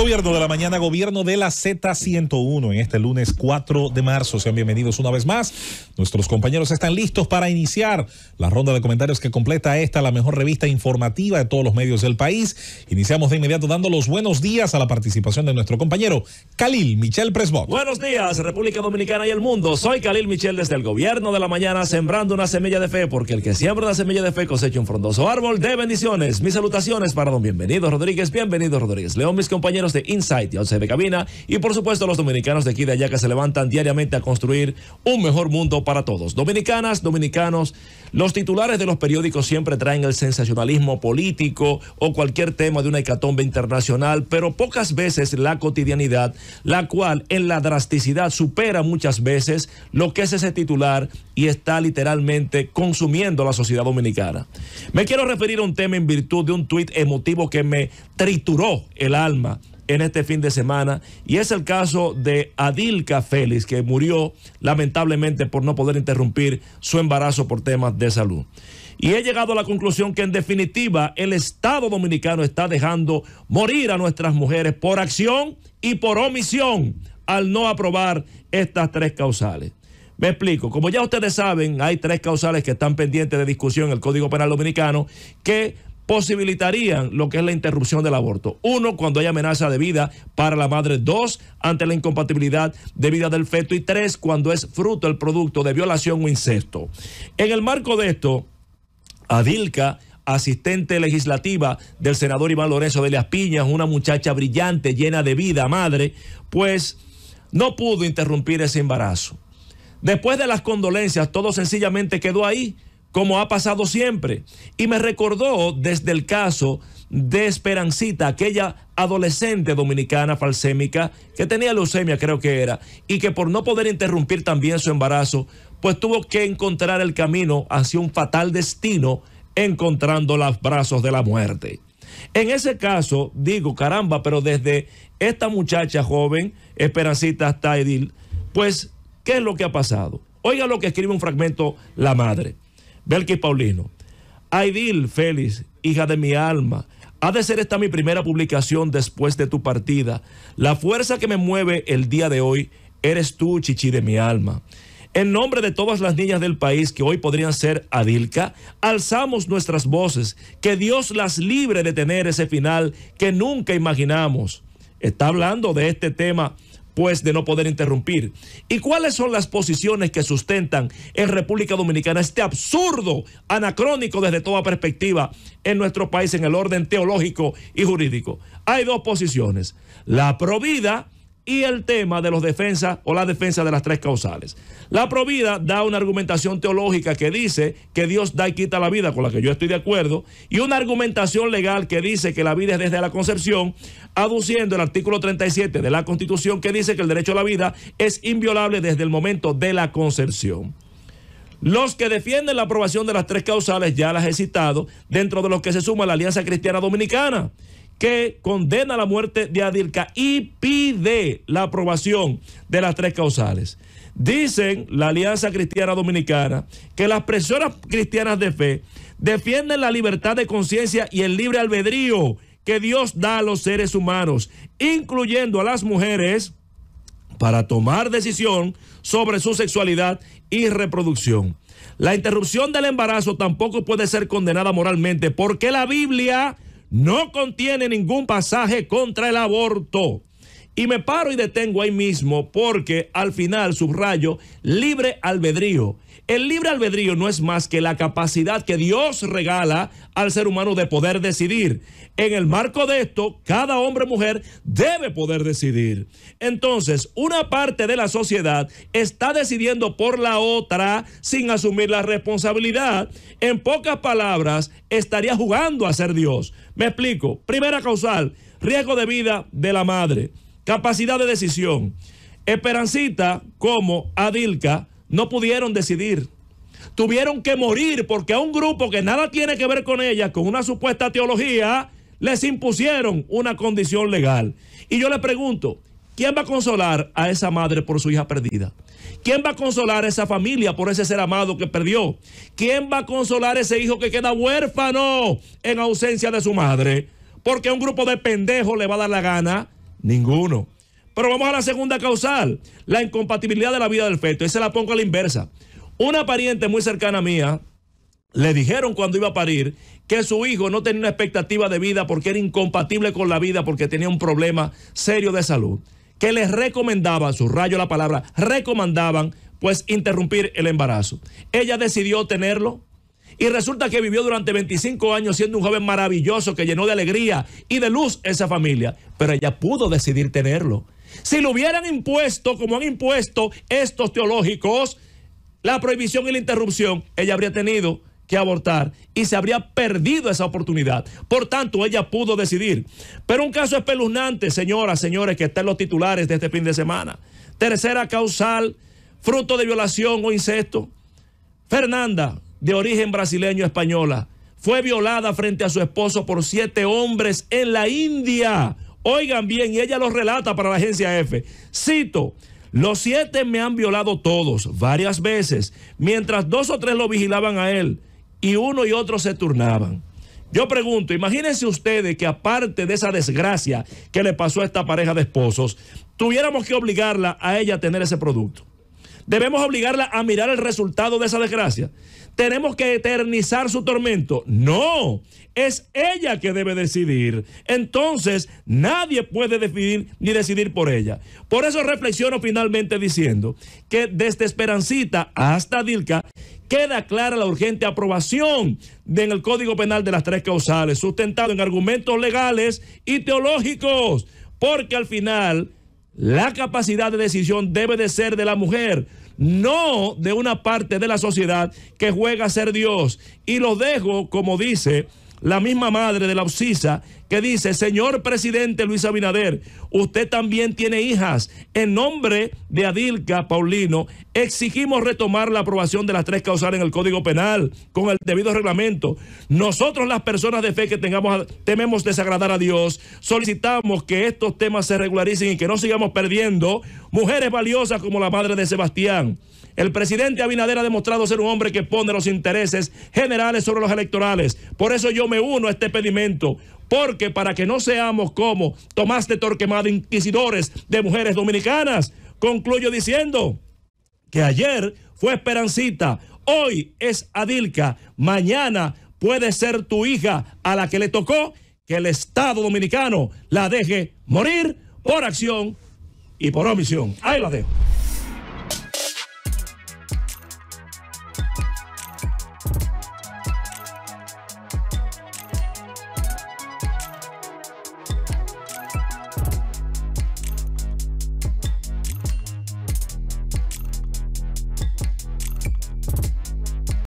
Gobierno de la mañana, gobierno de la Z101 en este lunes 4 de marzo. Sean bienvenidos una vez más. Nuestros compañeros están listos para iniciar la ronda de comentarios que completa esta, la mejor revista informativa de todos los medios del país. Iniciamos de inmediato dando los buenos días a la participación de nuestro compañero Khalil Michel Presbot. Buenos días, República Dominicana y el mundo. Soy Khalil Michel desde el gobierno de la mañana, sembrando una semilla de fe, porque el que siembra una semilla de fe cosecha un frondoso árbol de bendiciones. Mis salutaciones para don Bienvenido Rodríguez, bienvenido Rodríguez León, mis compañeros de Insight y Alce de cabina y por supuesto los dominicanos de aquí de allá que se levantan diariamente a construir un mejor mundo para todos. Dominicanas, dominicanos, los titulares de los periódicos siempre traen el sensacionalismo político o cualquier tema de una hecatombe internacional, pero pocas veces la cotidianidad, la cual en la drasticidad supera muchas veces lo que es ese titular y está literalmente consumiendo la sociedad dominicana. Me quiero referir a un tema en virtud de un tuit emotivo que me trituró el alma en este fin de semana. Y es el caso de Adilka Félix, que murió lamentablemente por no poder interrumpir su embarazo por temas de salud. Y he llegado a la conclusión que en definitiva el Estado dominicano está dejando morir a nuestras mujeres por acción y por omisión al no aprobar estas tres causales. Me explico, como ya ustedes saben, hay tres causales que están pendientes de discusión en el Código Penal Dominicano que posibilitarían lo que es la interrupción del aborto. Uno, cuando hay amenaza de vida para la madre. Dos, ante la incompatibilidad de vida del feto. Y tres, cuando es fruto el producto de violación o incesto. En el marco de esto, Adilca asistente legislativa del senador Iván Lorenzo de las Piñas, una muchacha brillante, llena de vida, madre, pues no pudo interrumpir ese embarazo. Después de las condolencias, todo sencillamente quedó ahí como ha pasado siempre. Y me recordó desde el caso de Esperancita, aquella adolescente dominicana falsémica que tenía leucemia, creo que era, y que por no poder interrumpir también su embarazo, pues tuvo que encontrar el camino hacia un fatal destino, encontrando los brazos de la muerte. En ese caso, digo, caramba, pero desde esta muchacha joven, Esperancita hasta pues, ¿qué es lo que ha pasado? Oiga lo que escribe un fragmento la madre. Belki Paulino. Aidil Félix, hija de mi alma. Ha de ser esta mi primera publicación después de tu partida. La fuerza que me mueve el día de hoy eres tú, chichi de mi alma. En nombre de todas las niñas del país que hoy podrían ser Adilka, alzamos nuestras voces, que Dios las libre de tener ese final que nunca imaginamos. Está hablando de este tema de no poder interrumpir. ¿Y cuáles son las posiciones que sustentan en República Dominicana este absurdo, anacrónico desde toda perspectiva en nuestro país en el orden teológico y jurídico? Hay dos posiciones. La provida y el tema de los defensas o la defensa de las tres causales. La provida da una argumentación teológica que dice que Dios da y quita la vida, con la que yo estoy de acuerdo, y una argumentación legal que dice que la vida es desde la concepción, aduciendo el artículo 37 de la Constitución que dice que el derecho a la vida es inviolable desde el momento de la concepción. Los que defienden la aprobación de las tres causales, ya las he citado, dentro de los que se suma la Alianza Cristiana Dominicana, que condena la muerte de Adilka y pide la aprobación de las tres causales. Dicen la Alianza Cristiana Dominicana que las personas cristianas de fe defienden la libertad de conciencia y el libre albedrío que Dios da a los seres humanos, incluyendo a las mujeres, para tomar decisión sobre su sexualidad y reproducción. La interrupción del embarazo tampoco puede ser condenada moralmente porque la Biblia no contiene ningún pasaje contra el aborto. Y me paro y detengo ahí mismo porque al final subrayo libre albedrío. El libre albedrío no es más que la capacidad que Dios regala al ser humano de poder decidir. En el marco de esto, cada hombre o mujer debe poder decidir. Entonces, una parte de la sociedad está decidiendo por la otra sin asumir la responsabilidad. En pocas palabras, estaría jugando a ser Dios. Me explico. Primera causal, riesgo de vida de la madre. Capacidad de decisión. Esperancita como Adilka no pudieron decidir. Tuvieron que morir porque a un grupo que nada tiene que ver con ella con una supuesta teología, les impusieron una condición legal. Y yo le pregunto, ¿quién va a consolar a esa madre por su hija perdida? ¿Quién va a consolar a esa familia por ese ser amado que perdió? ¿Quién va a consolar a ese hijo que queda huérfano en ausencia de su madre? Porque un grupo de pendejos le va a dar la gana Ninguno. Pero vamos a la segunda causal, la incompatibilidad de la vida del feto. se la pongo a la inversa. Una pariente muy cercana mía le dijeron cuando iba a parir que su hijo no tenía una expectativa de vida porque era incompatible con la vida porque tenía un problema serio de salud. Que les recomendaban, rayo la palabra, recomendaban pues interrumpir el embarazo. Ella decidió tenerlo y resulta que vivió durante 25 años siendo un joven maravilloso que llenó de alegría y de luz esa familia. Pero ella pudo decidir tenerlo. Si lo hubieran impuesto, como han impuesto estos teológicos, la prohibición y la interrupción, ella habría tenido que abortar y se habría perdido esa oportunidad. Por tanto, ella pudo decidir. Pero un caso espeluznante, señoras, señores, que están los titulares de este fin de semana. Tercera causal, fruto de violación o incesto. Fernanda, de origen brasileño española fue violada frente a su esposo por siete hombres en la India. Oigan bien, y ella lo relata para la agencia F. Cito, los siete me han violado todos, varias veces, mientras dos o tres lo vigilaban a él y uno y otro se turnaban. Yo pregunto, imagínense ustedes que aparte de esa desgracia que le pasó a esta pareja de esposos, tuviéramos que obligarla a ella a tener ese producto. Debemos obligarla a mirar el resultado de esa desgracia. Tenemos que eternizar su tormento. No, es ella que debe decidir. Entonces, nadie puede decidir ni decidir por ella. Por eso reflexiono finalmente diciendo que desde Esperancita hasta Dilca queda clara la urgente aprobación en el Código Penal de las tres causales, sustentado en argumentos legales y teológicos, porque al final la capacidad de decisión debe de ser de la mujer, no de una parte de la sociedad que juega a ser Dios. Y lo dejo, como dice la misma madre de la obsisa, que dice, señor presidente Luis Abinader, usted también tiene hijas. En nombre de Adilca Paulino, exigimos retomar la aprobación de las tres causales en el Código Penal con el debido reglamento. Nosotros las personas de fe que tengamos, tememos desagradar a Dios, solicitamos que estos temas se regularicen y que no sigamos perdiendo mujeres valiosas como la madre de Sebastián. El presidente Abinader ha demostrado ser un hombre que pone los intereses generales sobre los electorales. Por eso yo me uno a este pedimento porque para que no seamos como Tomás de Torquemada, inquisidores de mujeres dominicanas, concluyo diciendo que ayer fue Esperancita, hoy es Adilca, mañana puede ser tu hija a la que le tocó que el Estado dominicano la deje morir por acción y por omisión. Ahí la dejo.